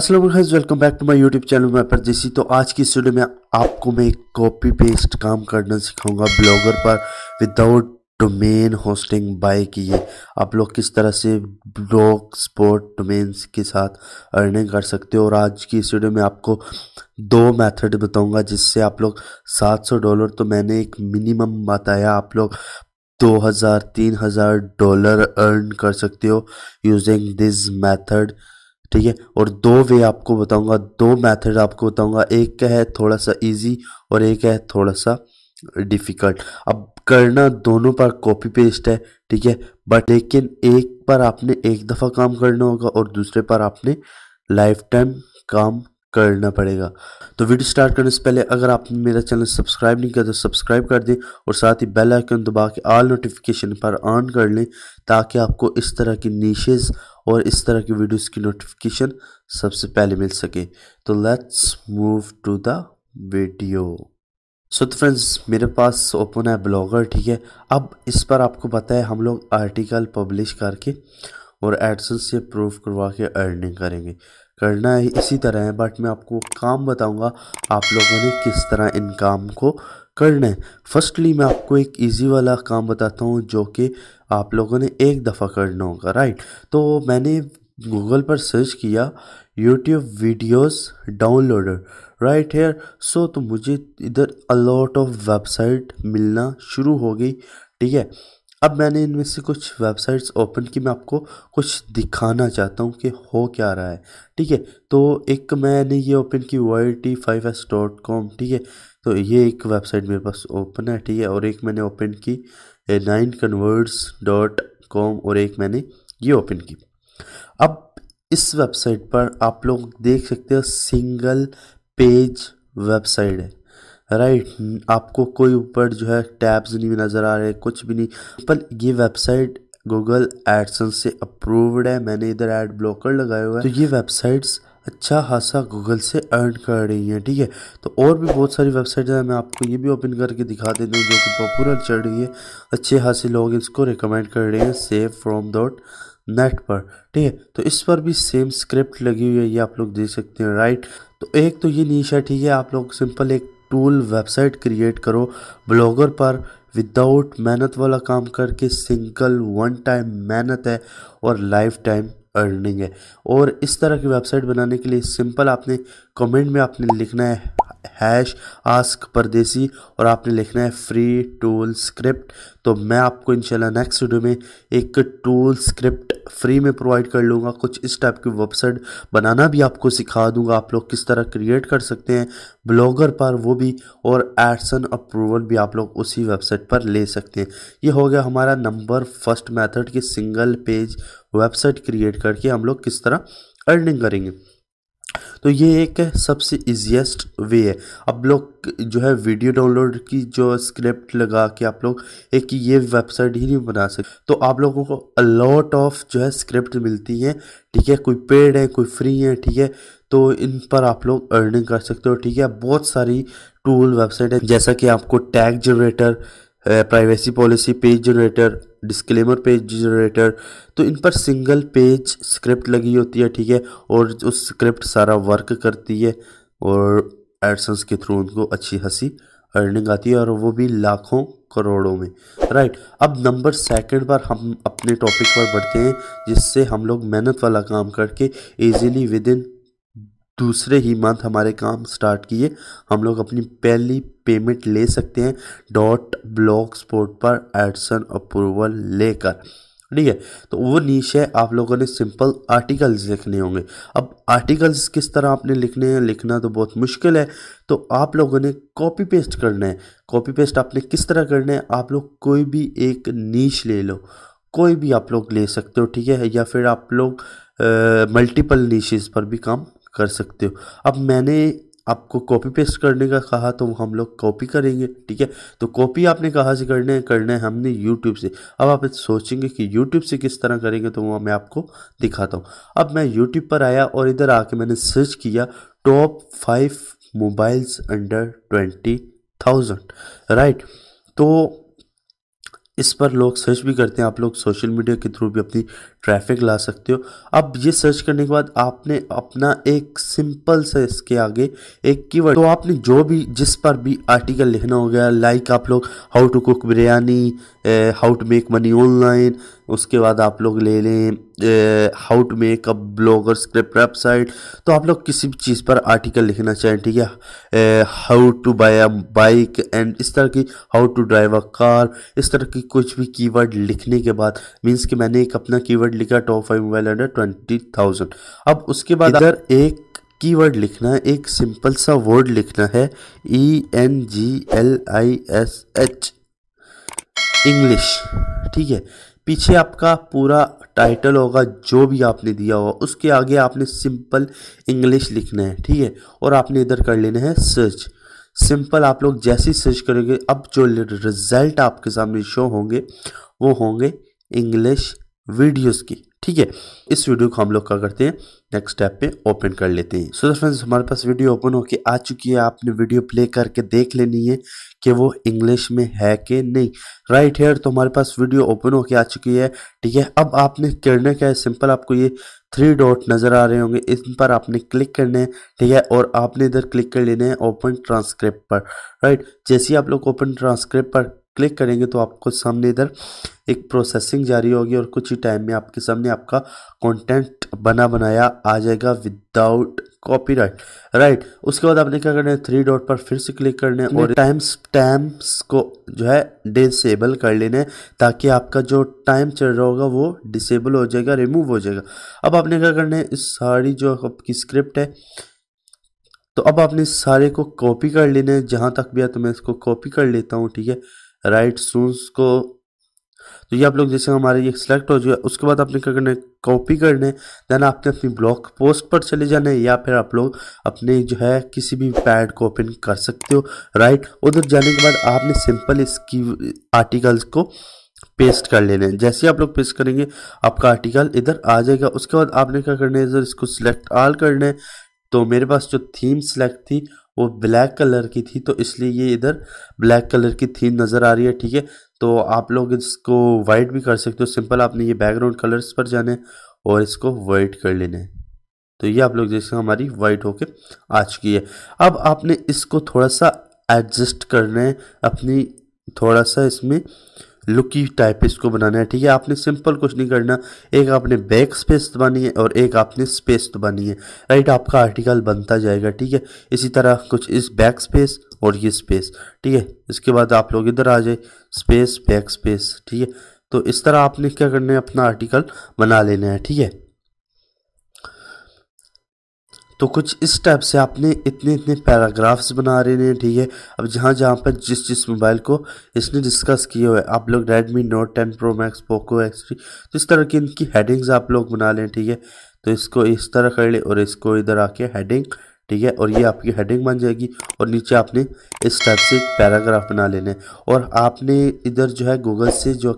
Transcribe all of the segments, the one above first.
असल welcome back to my YouTube channel मैं पर जैसी तो आज की स्टूडियो में आपको मैं एक कॉपी पेस्ट काम करना सिखाऊंगा ब्लॉगर पर विदाउट डोमेन होस्टिंग बाय किए आप लोग किस तरह से ब्लॉग स्पोर्ट डोमेन्स के साथ अर्निंग कर सकते हो और आज की स्टूडियो में आपको दो मेथड बताऊंगा जिससे आप लोग 700 डॉलर तो मैंने एक मिनिमम बताया आप लोग दो हज़ार तीन हज़ार डॉलर अर्न कर सकते हो यूजिंग दिस मैथड ठीक है और दो वे आपको बताऊंगा दो मेथड आपको बताऊंगा एक का है थोड़ा सा इजी और एक है थोड़ा सा डिफ़िकल्ट अब करना दोनों पर कॉपी पेस्ट है ठीक है बट लेकिन एक पर आपने एक दफ़ा काम करना होगा और दूसरे पर आपने लाइफ टाइम काम करना पड़ेगा तो वीडियो स्टार्ट करने से पहले अगर आपने मेरा चैनल सब्सक्राइब नहीं किया तो सब्सक्राइब कर दें और साथ ही बेल आइकन दबा के ऑल नोटिफिकेशन पर ऑन कर लें ताकि आपको इस तरह की नीशेज़ और इस तरह की वीडियोस की नोटिफिकेशन सबसे पहले मिल सके तो let's move to the video so तो फ्रेंड्स मेरे पास ओपन है ब्लॉगर ठीक है अब इस पर आपको पता है हम लोग आर्टिकल पब्लिश करके और एडसन से प्रूव करवा के अर्निंग करेंगे करना है इसी तरह है बट मैं आपको काम बताऊंगा आप लोगों ने किस तरह इन काम को करना है फर्स्टली मैं आपको एक इजी वाला काम बताता हूँ जो कि आप लोगों ने एक दफ़ा करना होगा राइट तो मैंने गूगल पर सर्च किया YouTube videos downloader right here so तो मुझे इधर अलॉट ऑफ वेबसाइट मिलना शुरू हो गई ठीक है अब मैंने इनमें से कुछ वेबसाइट्स ओपन की मैं आपको कुछ दिखाना चाहता हूँ कि हो क्या रहा है ठीक है तो एक मैंने ये ओपन की Y T five S dot com ठीक है तो ये एक वेबसाइट मेरे पास ओपन है ठीक है और एक मैंने ओपन की नाइन कन्वर्ट्स डॉट कॉम और एक मैंने ये ओपन की अब इस वेबसाइट पर आप लोग देख सकते हो सिंगल पेज वेबसाइट है राइट आपको कोई ऊपर जो है टैब्स नहीं नज़र आ रहे कुछ भी नहीं पर ये वेबसाइट गूगल एडसन से अप्रूव्ड है मैंने इधर एड ब्लॉकर लगाए हुआ है तो ये वेबसाइट्स अच्छा खासा गूगल से अर्न कर रही हैं ठीक है तो और भी बहुत सारी वेबसाइट हैं मैं आपको ये भी ओपन करके दिखा देता हूँ जो कि पॉपुलर चल रही है अच्छे खासे लोग इसको रिकमेंड कर रहे हैं सेव फ्रॉम डॉट नेट पर ठीक है तो इस पर भी सेम स्क्रिप्ट लगी हुई है ये आप लोग देख सकते हैं राइट तो एक तो ये नीचा ठीक है आप लोग सिंपल एक टूल वेबसाइट क्रिएट करो ब्लॉगर पर विदाउट मेहनत वाला काम करके सिंगल वन टाइम मेहनत है और लाइफ टाइम अर्निंग है और इस तरह की वेबसाइट बनाने के लिए सिंपल आपने कमेंट में आपने लिखना है हैश आस्क परदेसी और आपने लिखना है फ्री टूल स्क्रिप्ट तो मैं आपको इंशाल्लाह नेक्स्ट वीडियो में एक टूल स्क्रिप्ट फ्री में प्रोवाइड कर लूँगा कुछ इस टाइप की वेबसाइट बनाना भी आपको सिखा दूंगा आप लोग किस तरह क्रिएट कर सकते हैं ब्लॉगर पर वो भी और एडसन अप्रूवल भी आप लोग उसी वेबसाइट पर ले सकते हैं ये हो गया हमारा नंबर फर्स्ट मैथड कि सिंगल पेज वेबसाइट क्रिएट करके हम लोग किस तरह अर्निंग करेंगे तो ये एक सबसे इजीएस्ट वे है आप लोग जो है वीडियो डाउनलोड की जो स्क्रिप्ट लगा के आप लोग एक ये वेबसाइट ही नहीं बना सकते तो आप लोगों को अलॉट ऑफ जो है स्क्रिप्ट मिलती है ठीक है कोई पेड है कोई फ्री है ठीक है तो इन पर आप लोग अर्निंग कर सकते हो ठीक है बहुत सारी टूल वेबसाइट है जैसा कि आपको tag generator privacy policy page generator disclaimer page generator तो इन पर सिंगल पेज स्क्रिप्ट लगी होती है ठीक है और उस स्क्रिप्ट सारा वर्क करती है और एडसन्स के थ्रू उनको अच्छी हंसी अर्निंग आती है और वो भी लाखों करोड़ों में राइट अब नंबर सेकंड पर हम अपने टॉपिक पर बढ़ते हैं जिससे हम लोग मेहनत वाला काम करके इजीली विद इन दूसरे ही मंथ हमारे काम स्टार्ट किए हम लोग अपनी पहली पेमेंट ले सकते हैं डॉट ब्लॉक स्पोर्ट पर एडसन अप्रूवल लेकर ठीक है तो वो नीच है आप लोगों ने सिंपल आर्टिकल्स लिखने होंगे अब आर्टिकल्स किस तरह आपने लिखने हैं लिखना तो बहुत मुश्किल है तो आप लोगों ने कॉपी पेस्ट करना है कॉपी पेस्ट आपने किस तरह करना है आप लोग कोई भी एक नीच ले लो कोई भी आप लोग ले सकते हो ठीक है या फिर आप लोग मल्टीपल नीचेज पर भी काम कर सकते हो अब मैंने आपको कॉपी पेस्ट करने का कहा तो हम लोग कॉपी करेंगे ठीक है तो कॉपी आपने कहाँ से करना है करना है हमने यूट्यूब से अब आप सोचेंगे कि यूट्यूब से किस तरह करेंगे तो वो मैं आपको दिखाता हूँ अब मैं यूट्यूब पर आया और इधर आके मैंने सर्च किया top five mobiles under twenty thousand right तो इस पर लोग सर्च भी करते हैं आप लोग सोशल मीडिया के थ्रू भी अपनी ट्रैफिक ला सकते हो अब ये सर्च करने के बाद आपने अपना एक सिंपल से इसके आगे एक कीवर्ड तो आपने जो भी जिस पर भी आर्टिकल लिखना हो गया लाइक आप लोग how to cook biryani how to make money online उसके बाद आप लोग ले लें how to make a Blogger script website तो आप लोग किसी भी चीज़ पर आर्टिकल लिखना चाहें ठीक है how to buy a bike and इस तरह की how to drive a car इस तरह की कुछ भी कीवर्ड लिखने के बाद मीन्स कि मैंने एक अपना कीवर्ड कीवर्ड लिखा top five mobile under twenty thousand अब उसके बाद इधर एक कीवर्ड लिखना है एक सिंपल सा वर्ड लिखना है E N G L I S H English ठीक है पीछे आपका पूरा टाइटल होगा जो भी आपने दिया होगा उसके आगे आपने सिंपल इंग्लिश लिखना है ठीक है और आपने इधर कर लेना है सर्च सिंपल आप लोग जैसे ही सर्च करेंगे अब जो रिजल्ट आपके सामने शो होंगे वो होंगे इंग्लिश वीडियोस की ठीक है इस वीडियो को हम लोग क्या करते हैं नेक्स्ट स्टेप पे ओपन कर लेते हैं सो फ्रेंड्स हमारे पास वीडियो ओपन होके आ चुकी है आपने वीडियो प्ले करके देख लेनी है कि वो इंग्लिश में है कि नहीं राइट हेयर तो हमारे पास वीडियो ओपन होके आ चुकी है ठीक है अब आपने करना क्या है सिंपल आपको ये थ्री डॉट नज़र आ रहे होंगे इन पर आपने क्लिक करने हैं ठीक है और आपने इधर क्लिक कर लेने हैं ओपन ट्रांसक्रिप्ट पर राइट जैसे ही आप लोग ओपन ट्रांसक्रिप्ट पर क्लिक करेंगे तो आपको सामने इधर एक प्रोसेसिंग जारी होगी और कुछ ही टाइम में आपके सामने आपका कंटेंट बना बनाया आ जाएगा विदाउट कॉपीराइट राइट उसके बाद आपने क्या करना है थ्री डॉट पर फिर से क्लिक करना है और टाइम स्टैम्प्स को जो है डिसेबल कर लेना है ताकि आपका जो टाइम चल रहा होगा वो डिसेबल हो जाएगा रिमूव हो जाएगा अब आपने क्या करना है इस सारी जो आपकी स्क्रिप्ट है तो अब आपने सारे को कॉपी कर लेना है जहाँ तक भी है तो मैं इसको कॉपी कर लेता हूँ ठीक है राइट शूज को तो ये आप लोग जैसे हमारे ये सिलेक्ट हो जाए उसके बाद आपने क्या करना है कॉपी करना है देन आपने अपनी ब्लॉग पोस्ट पर चले जाना है या फिर आप लोग अपने जो है किसी भी पैड को ओपन कर सकते हो राइट उधर जाने के बाद आपने सिंपल इसकी आर्टिकल्स को पेस्ट कर लेना है जैसे आप लोग पेस्ट करेंगे आपका आर्टिकल इधर आ जाएगा उसके बाद आपने क्या करना है इधर इसको सिलेक्ट ऑल करना है तो मेरे पास जो थीम सिलेक्ट थी वो ब्लैक कलर की थी तो इसलिए ये इधर ब्लैक कलर की थीम नज़र आ रही है ठीक है तो आप लोग इसको वाइट भी कर सकते हो सिंपल आपने ये बैकग्राउंड कलर्स पर जाने और इसको वाइट कर लेना है तो ये आप लोग जैसे हमारी वाइट होके आ चुकी है अब आपने इसको थोड़ा सा एडजस्ट करना है अपनी थोड़ा सा इसमें लुकी टाइप इसको बनाना है ठीक है आपने सिंपल कुछ नहीं करना एक आपने बैक स्पेस दबानी है और एक आपने स्पेस दबानी है राइट आपका आर्टिकल बनता जाएगा ठीक है इसी तरह कुछ इस बैक स्पेस और ये स्पेस ठीक है इसके बाद आप लोग इधर आ जाए स्पेस बैक स्पेस ठीक है तो इस तरह आपने क्या करना है अपना आर्टिकल बना लेना है ठीक है तो कुछ इस टाइप से आपने इतने इतने पैराग्राफ्स बना रहे हैं ठीक है अब जहाँ जहाँ पर जिस जिस मोबाइल को इसने डिस्कस किए हुए आप लोग Redmi Note ten Pro Max Poco X three तो इस तरह की इनकी हेडिंग्स आप लोग बना लें ठीक है तो इसको इस तरह कर लें और इसको इधर आके हेडिंग ठीक है और ये आपकी हेडिंग बन जाएगी और नीचे आपने इस टाइप से पैराग्राफ बना लेने और आपने इधर जो है गूगल से जो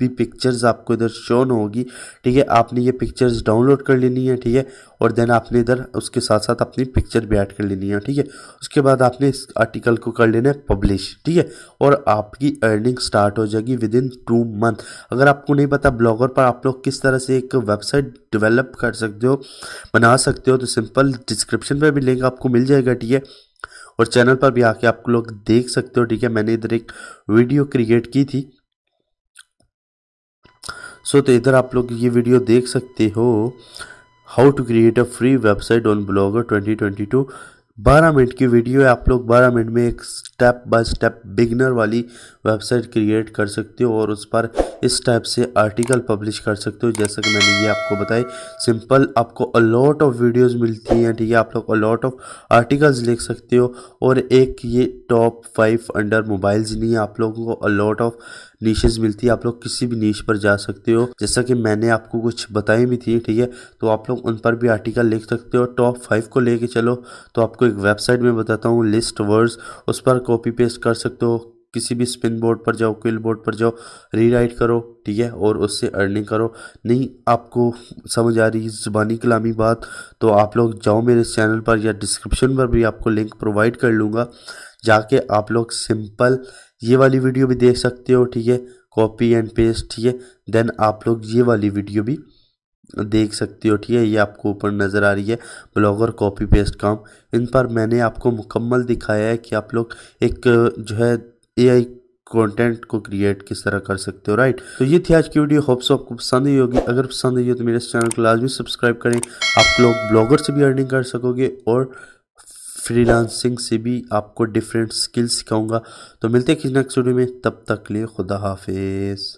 भी पिक्चर्स आपको इधर शोन होगी ठीक है आपने ये पिक्चर्स डाउनलोड कर लेनी है ठीक है और देन आपने इधर उसके साथ साथ अपनी पिक्चर भी ऐड कर लेनी है ठीक है उसके बाद आपने इस आर्टिकल को कर लेना है पब्लिश ठीक है और आपकी अर्निंग स्टार्ट हो जाएगी विद इन टू मंथ अगर आपको नहीं पता ब्लॉगर पर आप लोग किस तरह से एक वेबसाइट डिवेलप कर सकते हो बना सकते हो तो सिंपल डिस्क्रिप्शन पर भी लिंक आपको मिल जाएगा ठीक है और चैनल पर भी आके आप लोग देख सकते हो ठीक है मैंने इधर एक वीडियो क्रिएट की थी सो तो इधर आप लोग ये वीडियो देख सकते हो how to create a free website on Blogger 2022 12 minute की वीडियो है आप लोग 12 मिनट में एक स्टेप बाय स्टेप बिगनर वाली वेबसाइट क्रिएट कर सकते हो और उस पर इस टाइप से आर्टिकल पब्लिश कर सकते हो जैसा कि मैंने ये आपको बताई सिंपल आपको अलॉट ऑफ वीडियोस मिलती हैं ठीक है आप लोग अलॉट ऑफ आर्टिकल्स लिख सकते हो और एक ये टॉप फाइव अंडर मोबाइल्स नहीं है आप लोगों को अलॉट ऑफ नीशेज मिलती है आप लोग किसी भी नीच पर जा सकते हो जैसा कि मैंने आपको कुछ बताई भी थी ठीक है तो आप लोग उन पर भी आर्टिकल लिख सकते हो टॉप फाइव को लेके चलो तो आपको एक वेबसाइट में बताता हूँ लिस्ट वर्ड्स उस पर कॉपी पेस्ट कर सकते हो किसी भी स्पिन बोर्ड पर जाओ क्विल बोर्ड पर जाओ रीराइट करो ठीक है और उससे अर्निंग करो नहीं आपको समझ आ रही है ज़ुबानी कलामी बात तो आप लोग जाओ मेरे चैनल पर या डिस्क्रिप्शन पर भी आपको लिंक प्रोवाइड कर लूँगा जाके आप लोग सिंपल ये वाली वीडियो भी देख सकते हो ठीक है कॉपी एंड पेस्ट ठीक है देन आप लोग ये वाली वीडियो भी देख सकते हो ठीक है ये आपको ऊपर नज़र आ रही है ब्लॉगर कॉपी पेस्ट काम इन पर मैंने आपको मुकम्मल दिखाया है कि आप लोग एक जो है एआई कंटेंट को क्रिएट किस तरह कर सकते हो राइट तो ये थी आज की वीडियो होप्स आपको पसंद ही होगी अगर पसंद आई हो तो मेरे इस चैनल को लाजमी सब्सक्राइब करें आप लोग ब्लॉगर से भी अर्निंग कर सकोगे और फ्रीलांसिंग से भी आपको डिफरेंट स्किल्स सिखाऊंगा तो मिलते हैं किसी नेक्स्ट वीडियो में तब तक लिए खुदा हाफिज़